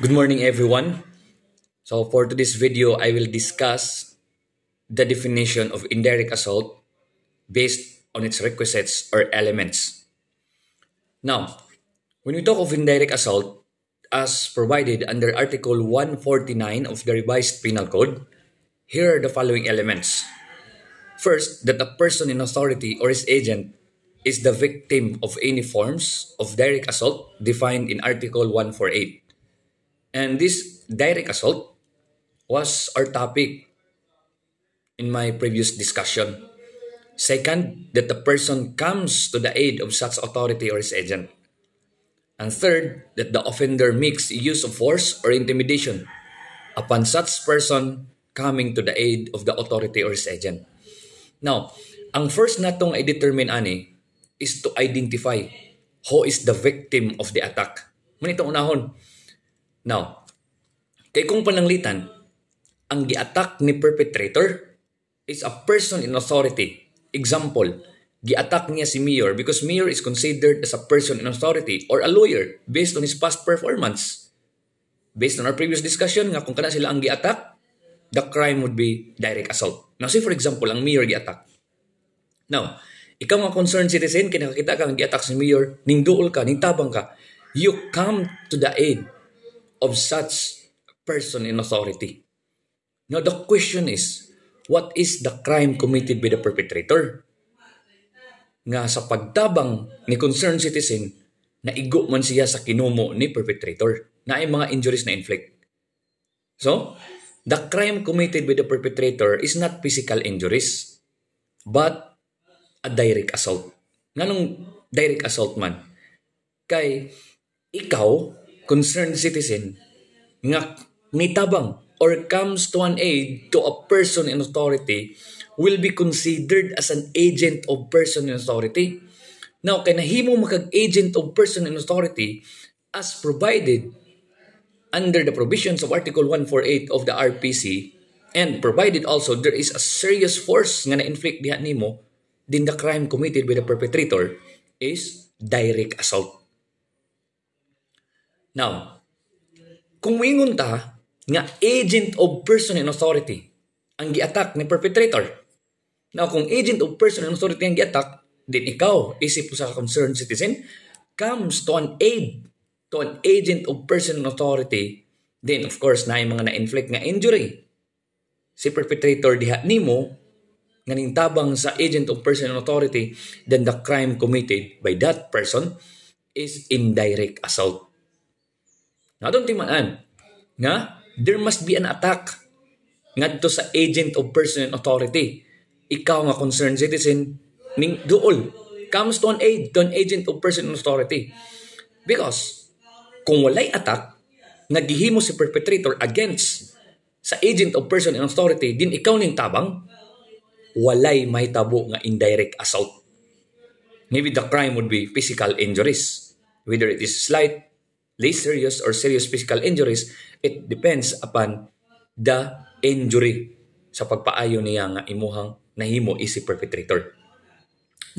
Good morning everyone. So for today's video, I will discuss the definition of indirect assault based on its requisites or elements. Now, when we talk of indirect assault, as provided under Article 149 of the Revised Penal Code, here are the following elements. First, that a person in authority or his agent is the victim of any forms of direct assault defined in Article 148. And this direct assault was our topic in my previous discussion. Second, that the person comes to the aid of such authority or his agent. And third, that the offender makes use of force or intimidation upon such person coming to the aid of the authority or his agent. Now, ang first natong i-determine ani is to identify who is the victim of the attack. Manitong unahon, Now, kay kung pananglitan, ang gi-attack ni perpetrator is a person in authority. Example, gi-attack niya si Mayor because Mayor is considered as a person in authority or a lawyer based on his past performance. Based on our previous discussion nga kung kana sila ang gi-attack, the crime would be direct assault. Now, say for example, ang Mayor gi-attack. Now, ikaw nga concerned citizen, kinakakita ka gi-attack si Mayor, ning duol ka, ning tabang ka, you come to the aid of such person in authority. Now the question is, what is the crime committed by the perpetrator? Nga sa pagtabang ni concerned citizen, naigo man siya sa kinumo ni perpetrator na ay mga injuries na inflict. So, the crime committed by the perpetrator is not physical injuries, but a direct assault. Nga nung direct assault man? Kay ikaw, concerned citizen nga nitabang or comes to an aid to a person in authority will be considered as an agent of person in authority. Now, kanahimo makag-agent of person in authority as provided under the provisions of Article 148 of the RPC and provided also there is a serious force nga na-inflict diha nimo din the crime committed by the perpetrator is direct assault. Now, kung ingon ta nga agent of person in authority ang giatak ni perpetrator. Now, kung agent of person in authority ang giatak, din ikaw, isip mo sa concerned citizen, comes to an aid to an agent of person in authority, then of course na yung mga na-inflict nga injury. Si perpetrator diha nimo nganing tabang sa agent of person in authority, then the crime committed by that person is indirect assault. Natong timaan nga there must be an attack ngadto sa agent of person and authority. Ikaw nga concerned citizen ning duol comes to an aid to an agent of person and authority. Because kung walay attack nagihimo si perpetrator against sa agent of person and authority din ikaw ning tabang walay may tabo nga indirect assault. Maybe the crime would be physical injuries, whether it is slight least serious or serious physical injuries, it depends upon the injury sa pagpaayo niya nga imuhang nahimo isip perpetrator.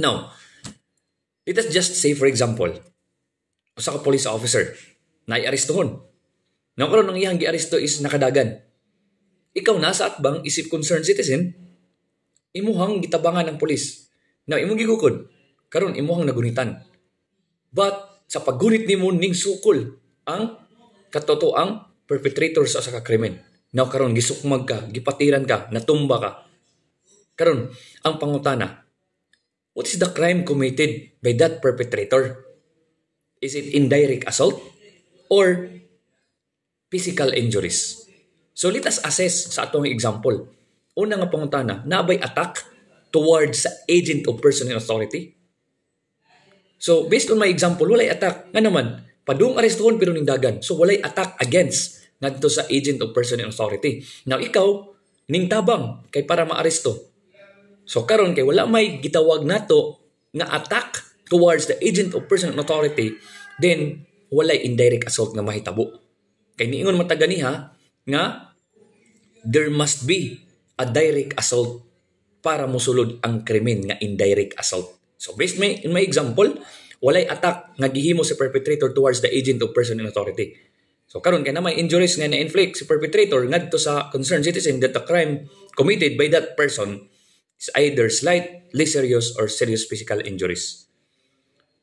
Now, let us just say for example, usa ka police officer naiaristohon. Nang karon nang iyang giaresto is nakadagan. Ikaw na sa atbang isip concerned citizen, imuhang gitabangan ng pulis. Now, imong gigukod karon imuhang nagunitan. But sa paggunit nimo ning sukol ang katotoang perpetrator sa saka krimen. Now karon gisukmag ka, gipatiran ka, natumba ka. Karon ang pangutana, what is the crime committed by that perpetrator? Is it indirect assault or physical injuries? So let us assess sa atong example. Una nga pangutana, nabay attack towards sa agent of person in authority? So, based on my example, walay attack. Nga naman, padung arestuhon pero ning dagan. So, walay attack against ngadto sa agent of person in authority. Now, ikaw, ning tabang kay para maaresto. So, karon kay wala may gitawag nato nga attack towards the agent of person in authority, then walay indirect assault nga mahitabo. Kay niingon man taga niha nga there must be a direct assault para musulod ang krimen nga indirect assault. So based may, in my example, walay attack nga gihimo sa si perpetrator towards the agent of person in authority. So karon kay na may injuries nga na-inflict si perpetrator ngadto sa concerned citizen that the crime committed by that person is either slight, less serious or serious physical injuries.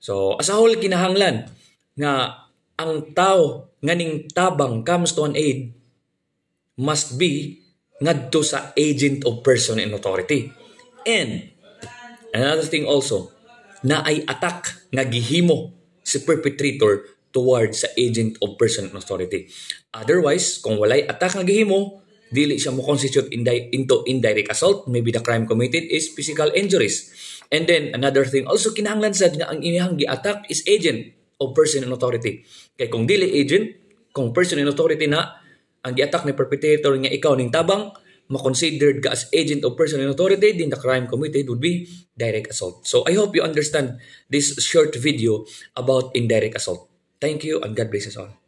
So as a whole kinahanglan nga ang tao nga ning tabang comes to an aid must be ngadto sa agent of person in authority. And Another thing also, na ay attack nga gihimo si perpetrator towards sa agent of person authority. Otherwise, kung walay attack nga gihimo, dili siya mo constitute indi- into indirect assault. Maybe the crime committed is physical injuries. And then, another thing, also kinahanglan sad nga ang inihang gi-attack is agent of person in authority. Kay kung dili agent, kung person in authority na, ang gi-attack ni perpetrator nga ikaw ning tabang, considered as agent of personal authority, then the crime committed would be direct assault. So I hope you understand this short video about indirect assault. Thank you and God bless us all.